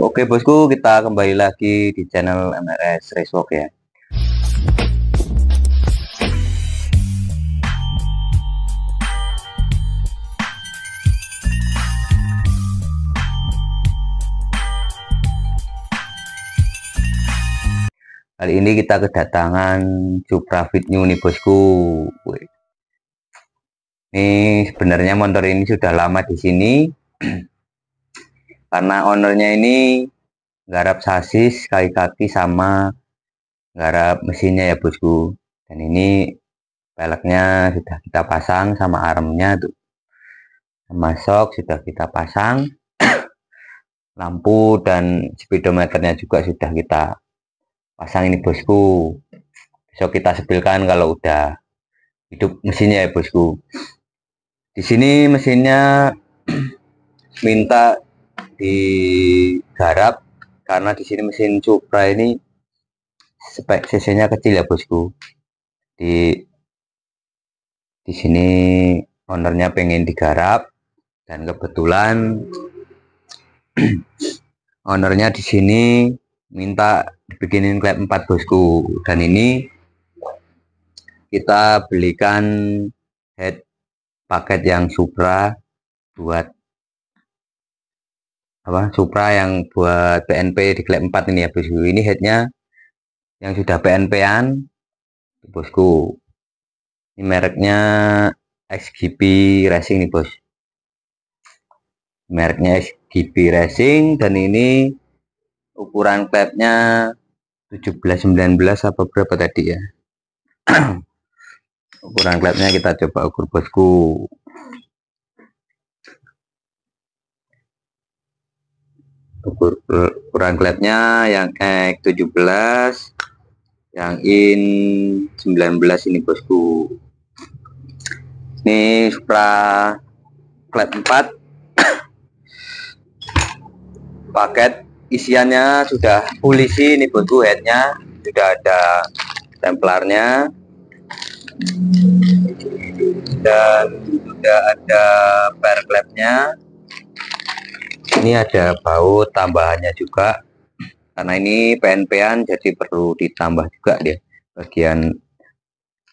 Oke bosku, kita kembali lagi di channel MRS Racewalk ya. Kali ini kita kedatangan Supra Fit New nih bosku. Ini sebenarnya motor ini sudah lama di sini karena ownernya ini garap sasis kaki kaki sama garap mesinnya ya bosku dan ini peleknya sudah kita pasang sama armnya tuh masuk sudah kita pasang lampu dan speedometernya juga sudah kita pasang ini bosku besok kita sebilkan kalau udah hidup mesinnya ya bosku di sini mesinnya minta digarap karena di sini mesin Cupra ini spek cc-nya kecil ya bosku di di sini ownernya pengen digarap dan kebetulan ownernya di sini minta dibikinin klep 4 bosku dan ini kita belikan head paket yang Supra buat apa Supra yang buat BNP di klep 4 ini ya bosku ini headnya yang sudah PNP-an bosku ini mereknya XGP Racing nih bos mereknya XGP Racing dan ini ukuran klepnya 1719 apa berapa tadi ya ukuran klepnya kita coba ukur bosku ukuran klepnya yang X 17 yang in 19 ini bosku ini supra klep 4 paket isiannya sudah polisi ini bosku headnya sudah ada templarnya dan sudah ada per klepnya ini ada baut tambahannya juga karena ini PNP-an jadi perlu ditambah juga dia bagian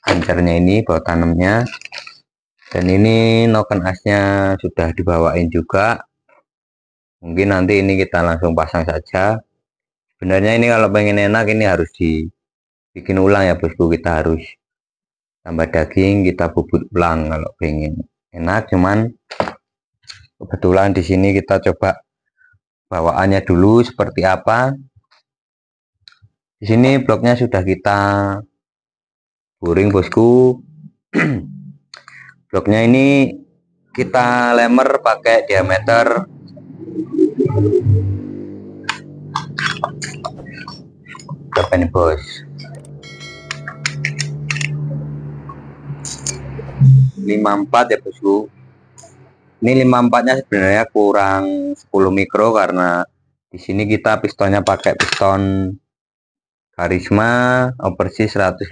ancarnya ini baut tanamnya dan ini noken asnya sudah dibawain juga mungkin nanti ini kita langsung pasang saja sebenarnya ini kalau pengen enak ini harus dibikin ulang ya bosku kita harus tambah daging kita bubut ulang kalau pengen enak cuman Kebetulan di sini kita coba bawaannya dulu seperti apa. Di sini bloknya sudah kita boring bosku. bloknya ini kita lemer pakai diameter 8 nih bos lima empat ya bosku ini 54-nya sebenarnya kurang 10 mikro karena di sini kita pistonnya pakai piston karisma operasi 150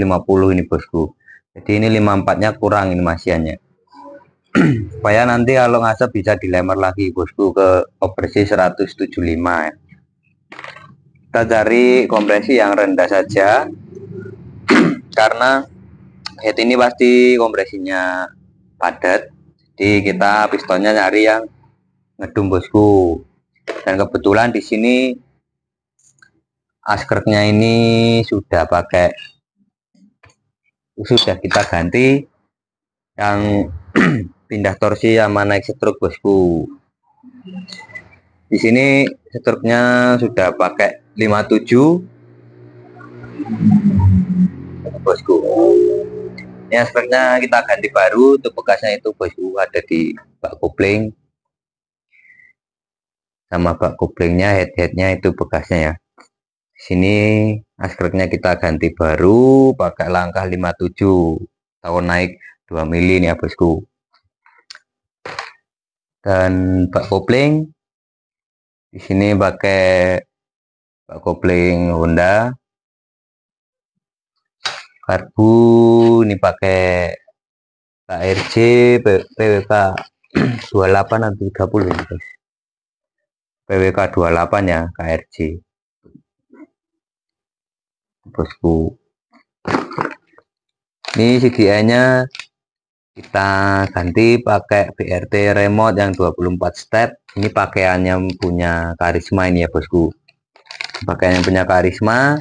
ini bosku. Jadi ini 54-nya kurang ini masihannya. Supaya nanti kalau ngasih bisa dilemer lagi bosku ke operasi 175 Kita cari kompresi yang rendah saja karena head ini pasti kompresinya padat jadi kita pistonnya nyari yang ngedum bosku. Dan kebetulan di sini askernya ini sudah pakai sudah kita ganti yang pindah torsi sama naik setruk bosku. Di sini setruknya sudah pakai 57 bosku yang sebenarnya kita ganti baru untuk bekasnya itu bosku ada di bak kopling sama bak koplingnya head headnya itu bekasnya ya sini aspeknya kita ganti baru pakai langkah 57 tahun naik 2 mili nih ya bosku dan bak kopling di sini pakai bak kopling Honda karbu ini pakai KRC PWK 28 atau 30 ini guys PWK 28 ya KRC. Ya, bosku ini CGI nya kita ganti pakai BRT remote yang 24 step ini pakaiannya punya karisma ini ya bosku pakaian yang punya karisma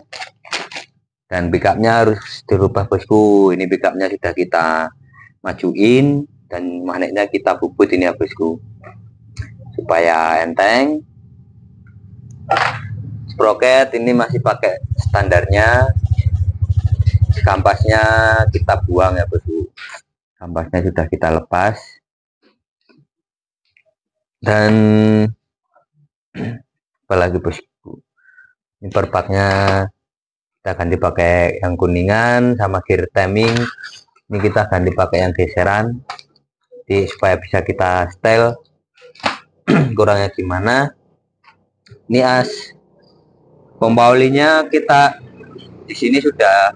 dan backupnya harus dirubah bosku ini backupnya sudah kita majuin dan magnetnya kita bubut ini ya bosku supaya enteng sprocket ini masih pakai standarnya kampasnya kita buang ya bosku kampasnya sudah kita lepas dan apalagi bosku ini perpaknya kita ganti pakai yang kuningan sama gear timing ini kita ganti pakai yang geseran di supaya bisa kita style kurangnya gimana ini as pompa olinya kita di sini sudah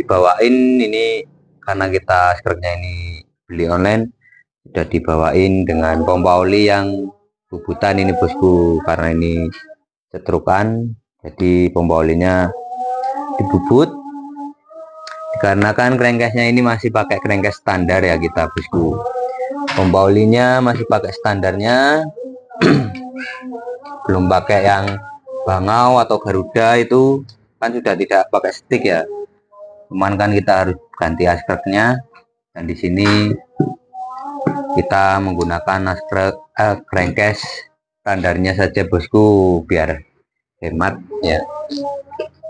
dibawain ini karena kita skreknya ini beli online sudah dibawain dengan pompa oli yang bubutan ini bosku karena ini setrukan jadi olinya dibubut dikarenakan crankcase ini masih pakai crankcase standar ya kita bosku olinya masih pakai standarnya belum pakai yang bangau atau garuda itu kan sudah tidak pakai stick ya cuman kan kita harus ganti askrepnya dan di sini kita menggunakan askrep eh, crankcase standarnya saja bosku biar hemat ya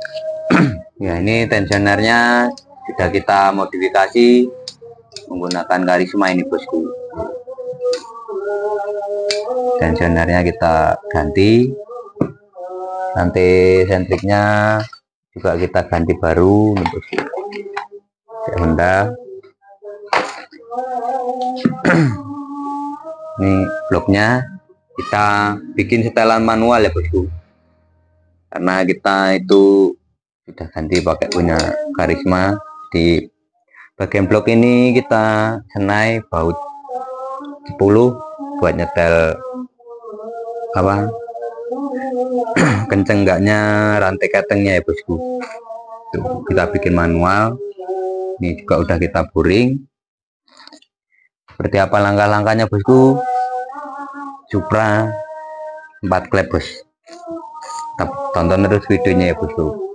ya ini tensionernya sudah kita modifikasi menggunakan karisma ini bosku tensionernya kita ganti nanti sentriknya juga kita ganti baru bosku Honda ini bloknya kita bikin setelan manual ya bosku karena kita itu sudah ganti pakai punya karisma di bagian blok ini kita senai baut 10 buat nyetel apa kenceng enggaknya rantai ketengnya ya bosku Tuh, kita bikin manual ini juga udah kita boring seperti apa langkah-langkahnya bosku Supra 4 klep bos tonton terus videonya ya bosku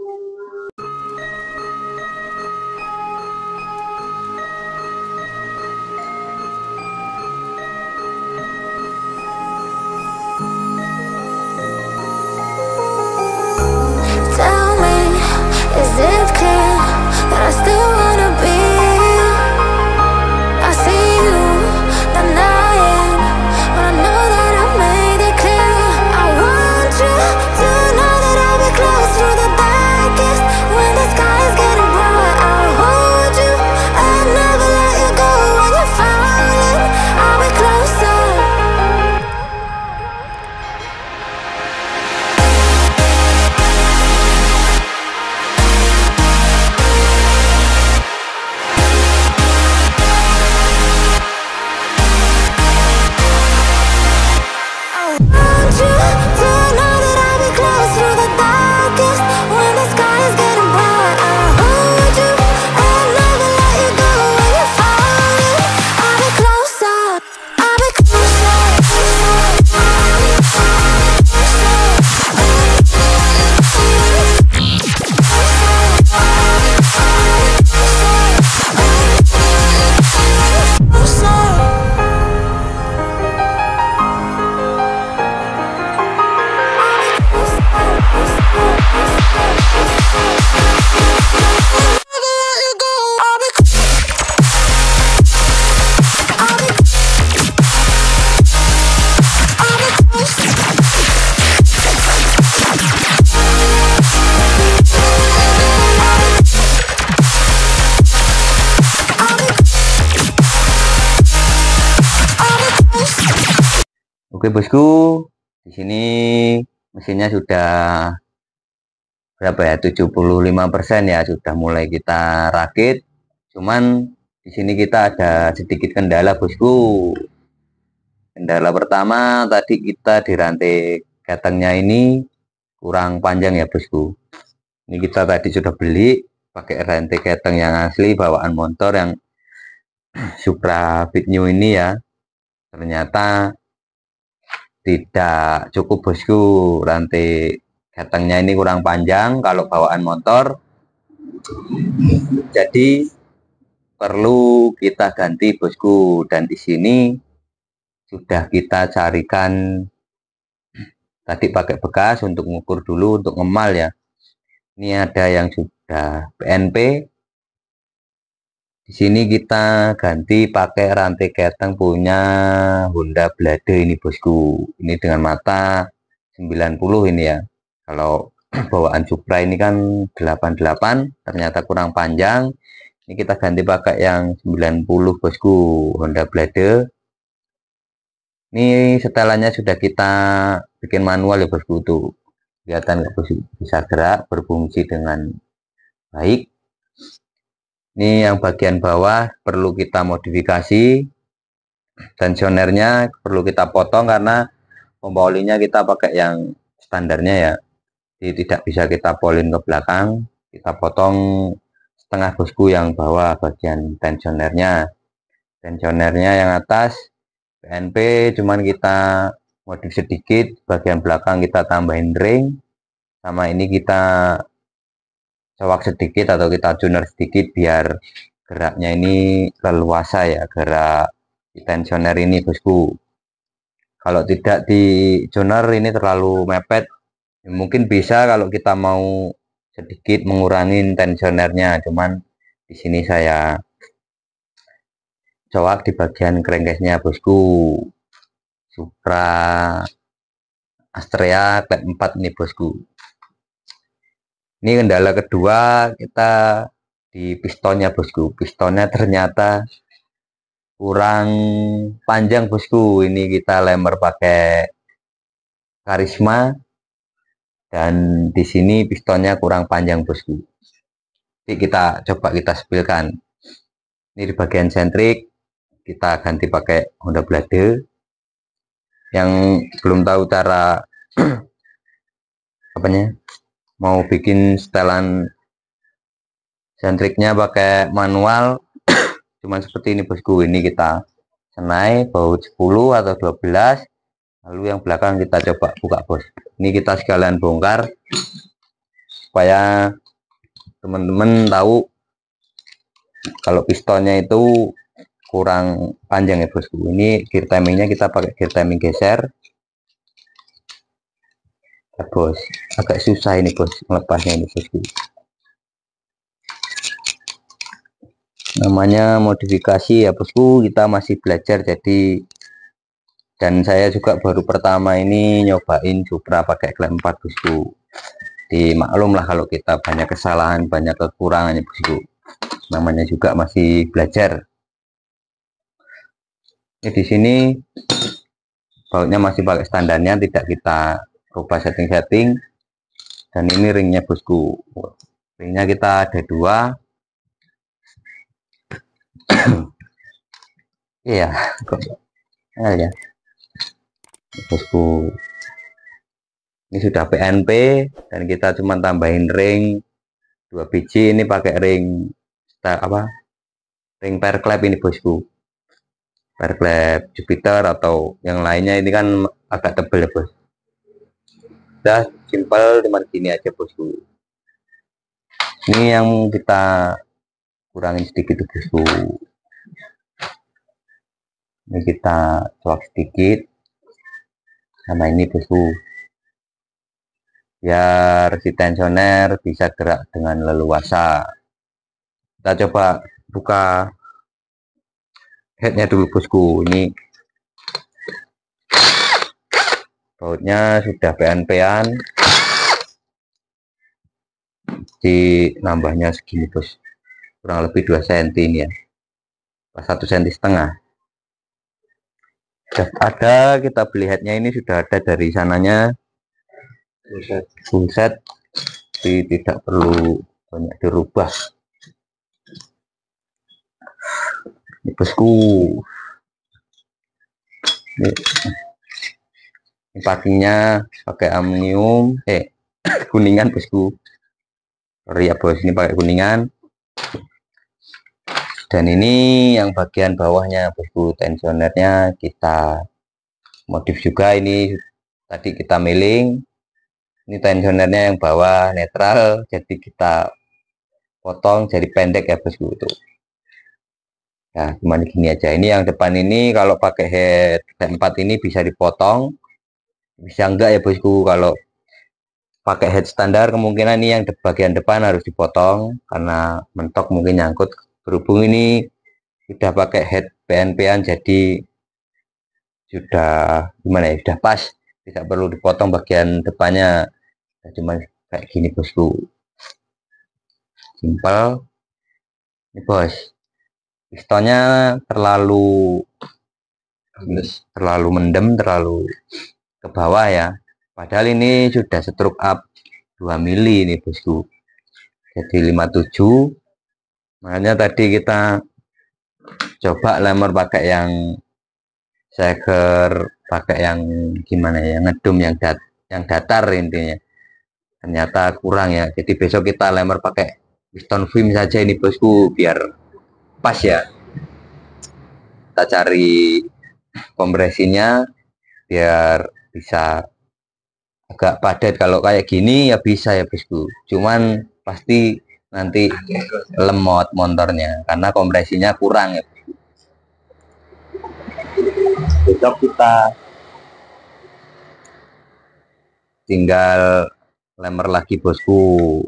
bosku di sini mesinnya sudah berapa ya 75% ya sudah mulai kita rakit cuman di sini kita ada sedikit kendala bosku kendala pertama tadi kita dirantai rantai ini kurang panjang ya bosku ini kita tadi sudah beli pakai rantai keteng yang asli bawaan motor yang Supra Fit New ini ya ternyata tidak cukup bosku nanti datangnya ini kurang panjang kalau bawaan motor jadi perlu kita ganti bosku dan di sini sudah kita carikan tadi pakai bekas untuk mengukur dulu untuk ngemal ya ini ada yang sudah PNP sini kita ganti pakai rantai keteng punya Honda Blade ini bosku. Ini dengan mata 90 ini ya. Kalau bawaan Supra ini kan 88 ternyata kurang panjang. Ini kita ganti pakai yang 90 bosku Honda Blade. Ini setelannya sudah kita bikin manual ya bosku tuh. Kelihatan nggak bosku? Bisa gerak berfungsi dengan baik ini yang bagian bawah perlu kita modifikasi tensionernya perlu kita potong karena pompa olinya kita pakai yang standarnya ya jadi tidak bisa kita polin ke belakang kita potong setengah bosku yang bawah bagian tensionernya tensionernya yang atas BNP cuman kita modif sedikit bagian belakang kita tambahin ring sama ini kita sewak sedikit atau kita tuner sedikit biar geraknya ini leluasa ya gerak tensioner ini bosku kalau tidak di tuner ini terlalu mepet ya mungkin bisa kalau kita mau sedikit mengurangi tensionernya cuman di sini saya coak di bagian crankcase bosku Supra Astrea klep 4 nih bosku ini kendala kedua kita di pistonnya bosku. Pistonnya ternyata kurang panjang bosku. Ini kita lemper pakai karisma dan di sini pistonnya kurang panjang bosku. Jadi kita coba kita sepilkan. Ini di bagian sentrik kita ganti pakai Honda Blade. Yang belum tahu cara apanya mau bikin setelan sentriknya pakai manual cuman seperti ini bosku ini kita senai baut 10 atau 12 lalu yang belakang kita coba buka bos ini kita sekalian bongkar supaya teman-teman tahu kalau pistonnya itu kurang panjang ya bosku ini gear timingnya kita pakai gear timing geser bos agak susah ini bos melepasnya ini bosku namanya modifikasi ya bosku kita masih belajar jadi dan saya juga baru pertama ini nyobain Supra pakai klem 4 bosku dimaklumlah kalau kita banyak kesalahan banyak kekurangannya bosku namanya juga masih belajar ini di sini bautnya masih pakai standarnya tidak kita rubah setting-setting dan ini ringnya bosku ringnya kita ada dua iya kok ya bosku ini sudah PNP dan kita cuma tambahin ring dua biji ini pakai ring apa ring per klep ini bosku per klep Jupiter atau yang lainnya ini kan agak tebel ya bos udah simpel cuma sini aja bosku ini yang kita kurangin sedikit bosku ini kita coak sedikit sama ini bosku biar si tensioner bisa gerak dengan leluasa kita coba buka headnya dulu bosku ini bautnya sudah PNP-an di nambahnya segini bos kurang lebih 2 cm ini ya satu senti setengah sudah ada kita beli headnya ini sudah ada dari sananya full set tapi tidak perlu banyak dirubah ini bosku empatnya pakai amnium eh kuningan bosku Ria ya, bos ini pakai kuningan dan ini yang bagian bawahnya bosku tensionernya kita modif juga ini tadi kita milling ini tensionernya yang bawah netral jadi kita potong jadi pendek ya bosku itu nah ya, cuma gini aja ini yang depan ini kalau pakai head tempat ini bisa dipotong bisa enggak ya bosku kalau pakai head standar kemungkinan ini yang de bagian depan harus dipotong karena mentok mungkin nyangkut berhubung ini sudah pakai head PNP-an jadi sudah gimana ya sudah pas tidak perlu dipotong bagian depannya nah, cuma kayak gini bosku simpel ini bos pistonnya terlalu terlalu mendem terlalu ke bawah ya padahal ini sudah stroke up 2 mili ini bosku jadi 57 makanya tadi kita coba lemer pakai yang seger pakai yang gimana ya ngedum yang dat yang datar intinya ternyata kurang ya jadi besok kita lemer pakai piston film saja ini bosku biar pas ya kita cari kompresinya biar bisa agak padat kalau kayak gini ya bisa ya bosku cuman pasti nanti lemot motornya karena kompresinya kurang ya besok kita tinggal lemer lagi bosku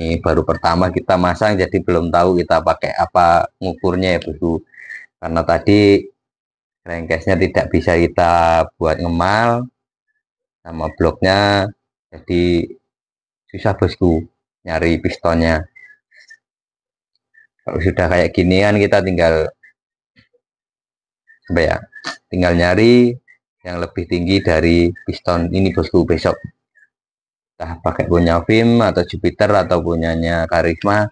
ini baru pertama kita masang jadi belum tahu kita pakai apa ngukurnya ya bosku karena tadi rengkesnya tidak bisa kita buat ngemal sama bloknya jadi susah bosku nyari pistonnya kalau sudah kayak ginian kita tinggal apa ya tinggal nyari yang lebih tinggi dari piston ini bosku besok kita pakai punya film atau Jupiter atau punyanya karisma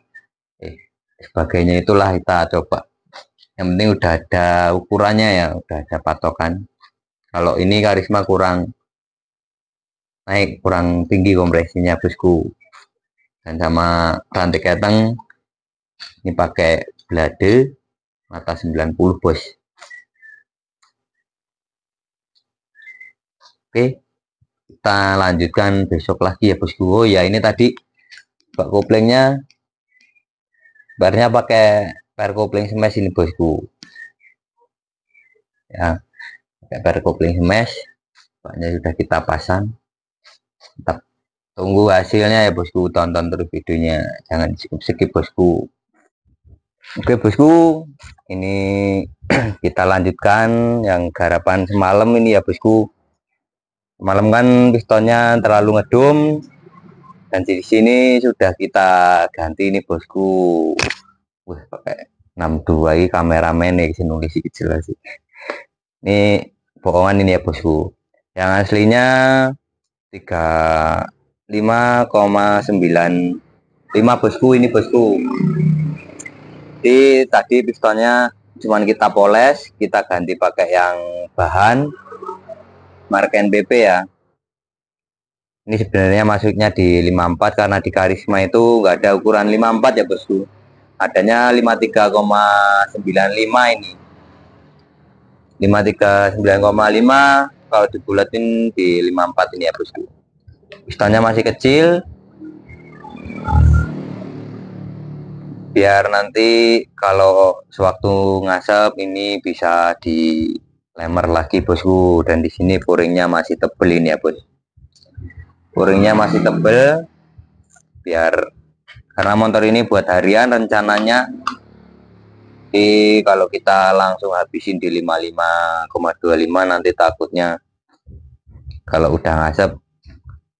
eh sebagainya itulah kita coba yang penting udah ada ukurannya ya udah ada patokan kalau ini karisma kurang naik kurang tinggi kompresinya bosku dan sama rantai keteng ini pakai blade mata 90 bos oke kita lanjutkan besok lagi ya bosku oh ya ini tadi bak koplingnya barnya pakai per kopling smash ini bosku ya pakai per kopling smash banyak sudah kita pasang tetap tunggu hasilnya ya bosku tonton terus videonya jangan skip skip bosku oke bosku ini kita lanjutkan yang garapan semalam ini ya bosku malam kan pistonnya terlalu ngedum dan di sini sudah kita ganti ini bosku wah pakai 62 ini kameramen ya sih nulis jelas sih ini bohongan ini ya bosku yang aslinya 35,95 bosku ini bosku jadi tadi pistolnya cuman kita poles kita ganti pakai yang bahan merek NBP ya ini sebenarnya masuknya di 54 karena di karisma itu enggak ada ukuran 54 ya bosku adanya 53,95 ini 539,5 kalau dibulatin di 54 ini ya bosku pistonnya masih kecil biar nanti kalau sewaktu ngasap ini bisa di lemer lagi bosku dan di sini puringnya masih tebel ini ya bos puringnya masih tebel biar karena motor ini buat harian rencananya di kalau kita langsung habisin di 55,25 nanti takutnya kalau udah ngasep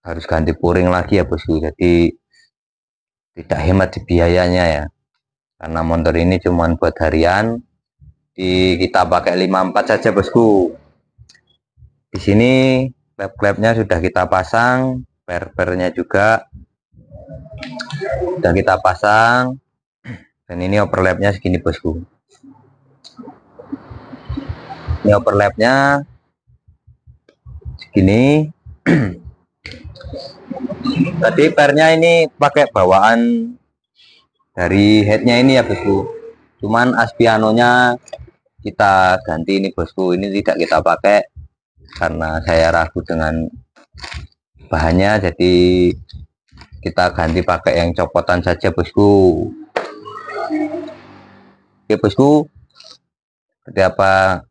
harus ganti puring lagi ya bosku jadi tidak hemat di biayanya ya karena motor ini cuma buat harian di kita pakai 54 saja bosku di sini klep-klepnya sudah kita pasang per-pernya juga sudah kita pasang. Dan ini overlapnya segini bosku. Ini overlapnya segini. Tadi pernya ini pakai bawaan dari headnya ini ya bosku. Cuman aspianonya kita ganti ini bosku. Ini tidak kita pakai karena saya ragu dengan bahannya jadi kita ganti pakai yang copotan saja bosku oke bosku seperti apa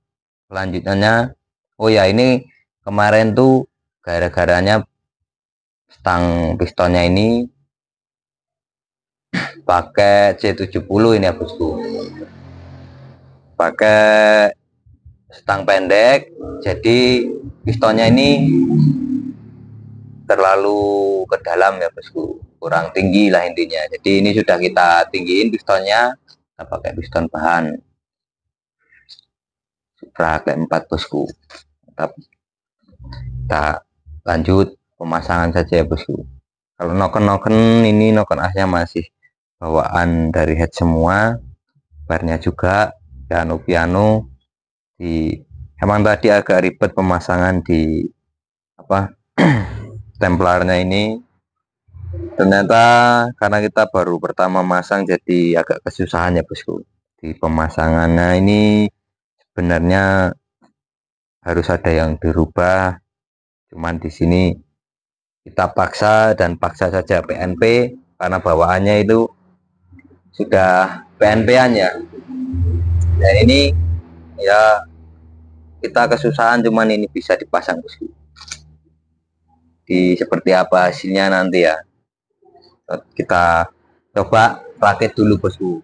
selanjutnya? oh ya ini kemarin tuh gara-garanya stang pistonnya ini pakai C70 ini ya bosku pakai stang pendek jadi pistonnya ini terlalu ke dalam ya bosku kurang tinggi lah intinya jadi ini sudah kita tinggiin pistonnya kita pakai piston bahan Supra keempat bosku tetap kita lanjut pemasangan saja ya bosku kalau noken-noken ini noken asnya masih bawaan dari head semua barnya juga piano-piano di emang tadi agak ribet pemasangan di apa templarnya ini ternyata karena kita baru pertama masang jadi agak kesusahan ya bosku di pemasangannya ini sebenarnya harus ada yang dirubah cuman di sini kita paksa dan paksa saja PNP karena bawaannya itu sudah PNP-an ya dan ini ya kita kesusahan cuman ini bisa dipasang bosku di seperti apa hasilnya nanti ya kita coba rakit dulu bosku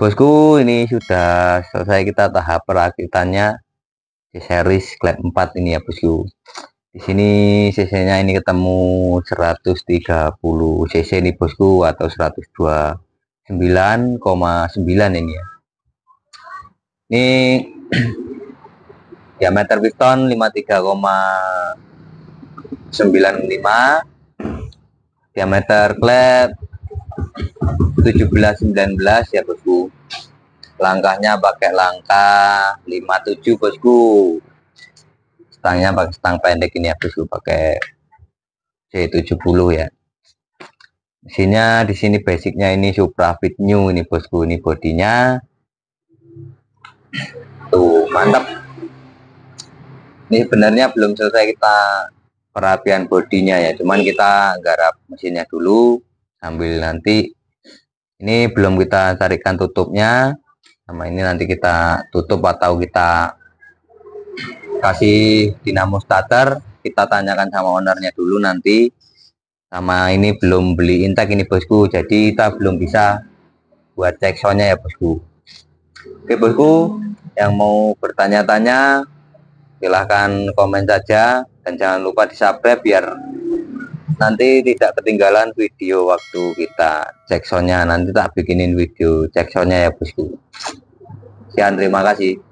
bosku ini sudah selesai kita tahap perakitannya di series klep 4 ini ya bosku di sini cc nya ini ketemu 130 cc nih bosku atau 129,9 ini ya ini diameter piston 53,95 diameter klep 17 19 ya bosku langkahnya pakai langkah 57 bosku stangnya pakai stang pendek ini ya bosku pakai C70 ya isinya di sini basicnya ini Supra Fit New ini bosku ini bodinya tuh mantap ini sebenarnya belum selesai kita perapian bodinya ya cuman kita garap mesinnya dulu ambil nanti ini belum kita carikan tutupnya sama ini nanti kita tutup atau kita kasih dinamo starter kita tanyakan sama ownernya dulu nanti sama ini belum beli intak ini bosku jadi kita belum bisa buat cek soundnya ya bosku oke bosku yang mau bertanya-tanya silahkan komen saja dan jangan lupa di subscribe biar nanti tidak ketinggalan video waktu kita cek nanti tak bikinin video cek ya bosku sekian terima kasih